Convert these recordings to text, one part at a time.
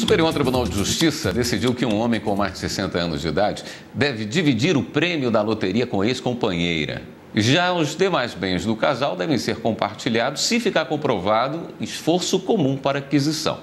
Superior Tribunal de Justiça decidiu que um homem com mais de 60 anos de idade deve dividir o prêmio da loteria com ex-companheira. Já os demais bens do casal devem ser compartilhados se ficar comprovado esforço comum para aquisição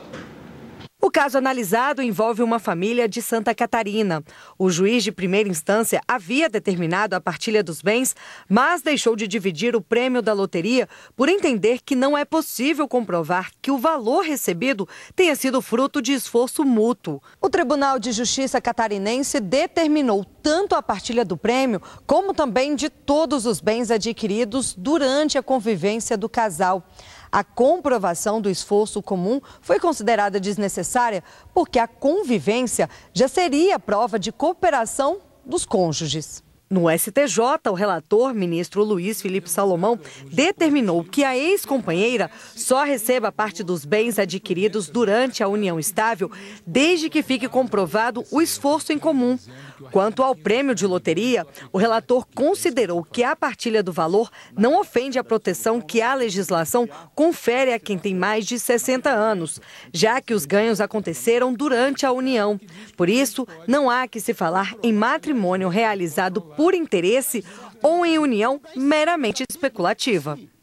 caso analisado envolve uma família de Santa Catarina. O juiz de primeira instância havia determinado a partilha dos bens, mas deixou de dividir o prêmio da loteria por entender que não é possível comprovar que o valor recebido tenha sido fruto de esforço mútuo. O Tribunal de Justiça catarinense determinou tanto a partilha do prêmio, como também de todos os bens adquiridos durante a convivência do casal. A comprovação do esforço comum foi considerada desnecessária porque a convivência já seria prova de cooperação dos cônjuges. No STJ, o relator, ministro Luiz Felipe Salomão, determinou que a ex-companheira só receba parte dos bens adquiridos durante a união estável, desde que fique comprovado o esforço em comum. Quanto ao prêmio de loteria, o relator considerou que a partilha do valor não ofende a proteção que a legislação confere a quem tem mais de 60 anos, já que os ganhos aconteceram durante a união. Por isso, não há que se falar em matrimônio realizado por interesse ou em união meramente especulativa.